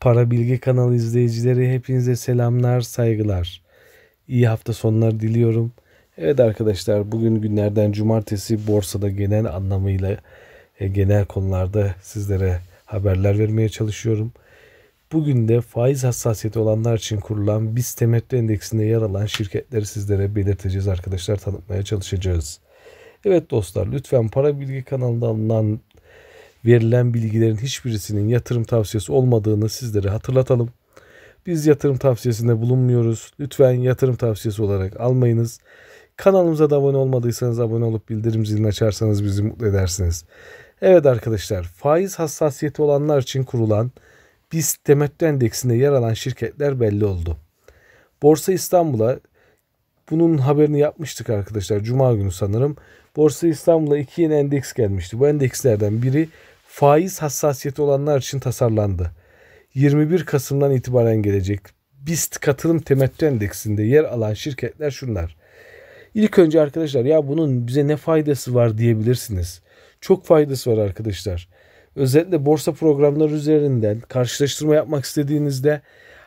Para Bilgi kanalı izleyicileri hepinize selamlar, saygılar. İyi hafta sonları diliyorum. Evet arkadaşlar bugün günlerden cumartesi borsada genel anlamıyla e, genel konularda sizlere haberler vermeye çalışıyorum. Bugün de faiz hassasiyeti olanlar için kurulan BIST temettü endeksinde yer alan şirketleri sizlere belirteceğiz arkadaşlar tanıtmaya çalışacağız. Evet dostlar lütfen Para Bilgi Kanalından verilen bilgilerin hiçbirisinin yatırım tavsiyesi olmadığını sizlere hatırlatalım. Biz yatırım tavsiyesinde bulunmuyoruz. Lütfen yatırım tavsiyesi olarak almayınız. Kanalımıza da abone olmadıysanız abone olup bildirim zilini açarsanız bizi mutlu edersiniz. Evet arkadaşlar faiz hassasiyeti olanlar için kurulan BIST temettü endeksinde yer alan şirketler belli oldu. Borsa İstanbul'a bunun haberini yapmıştık arkadaşlar. Cuma günü sanırım. Borsa İstanbul'a iki yeni endeks gelmişti. Bu endekslerden biri faiz hassasiyeti olanlar için tasarlandı. 21 Kasım'dan itibaren gelecek. BIST katılım temettü endeksinde yer alan şirketler şunlar. İlk önce arkadaşlar ya bunun bize ne faydası var diyebilirsiniz. Çok faydası var arkadaşlar. Özellikle borsa programları üzerinden karşılaştırma yapmak istediğinizde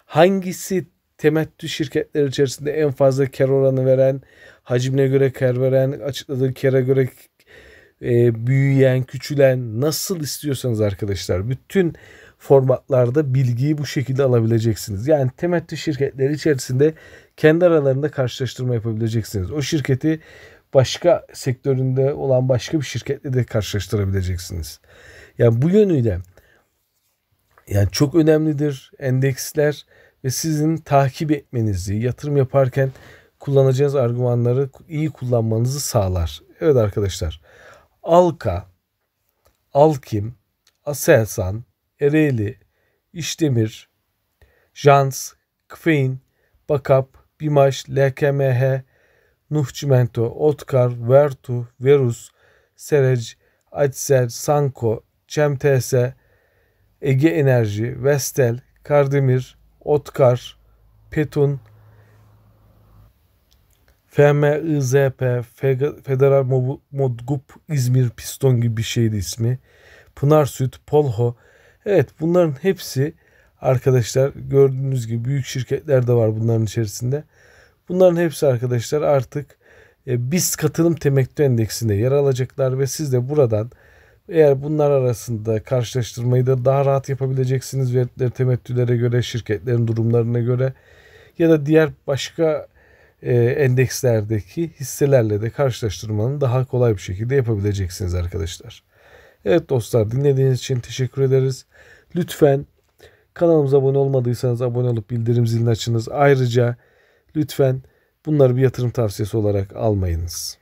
hangisi temettü şirketleri içerisinde en fazla kar oranı veren, hacimine göre kar veren, açıkladığı kara göre e, büyüyen, küçülen nasıl istiyorsanız arkadaşlar bütün formatlarda bilgiyi bu şekilde alabileceksiniz. Yani temettü şirketleri içerisinde kendi aralarında karşılaştırma yapabileceksiniz. O şirketi başka sektöründe olan başka bir şirketle de karşılaştırabileceksiniz. Yani bu yönüyle yani çok önemlidir endeksler ve sizin takip etmenizi, yatırım yaparken kullanacağınız argümanları iyi kullanmanızı sağlar. Evet arkadaşlar. Alka, Alkim, Aselsan, Ereğli, İşdemir, Jans, Kfein, Bakap, Bimaş, LKMH, Nuhçimento, Otkar, Vertu, Verus, Serec, Açser, Sanko, Çemtese, Ege Enerji, Vestel, Kardemir, Otkar, Petun, FMIZP, Federal Modgup İzmir Piston gibi bir şeydi ismi. Pınar Süt, Polho. Evet bunların hepsi arkadaşlar gördüğünüz gibi büyük şirketler de var bunların içerisinde. Bunların hepsi arkadaşlar artık e, biz katılım temettü endeksinde yer alacaklar ve siz de buradan eğer bunlar arasında karşılaştırmayı da daha rahat yapabileceksiniz verileri temettülere göre, şirketlerin durumlarına göre ya da diğer başka e, endekslerdeki hisselerle de karşılaştırmanın daha kolay bir şekilde yapabileceksiniz arkadaşlar. Evet dostlar dinlediğiniz için teşekkür ederiz. Lütfen kanalımıza abone olmadıysanız abone olup bildirim zilini açınız. Ayrıca lütfen bunları bir yatırım tavsiyesi olarak almayınız.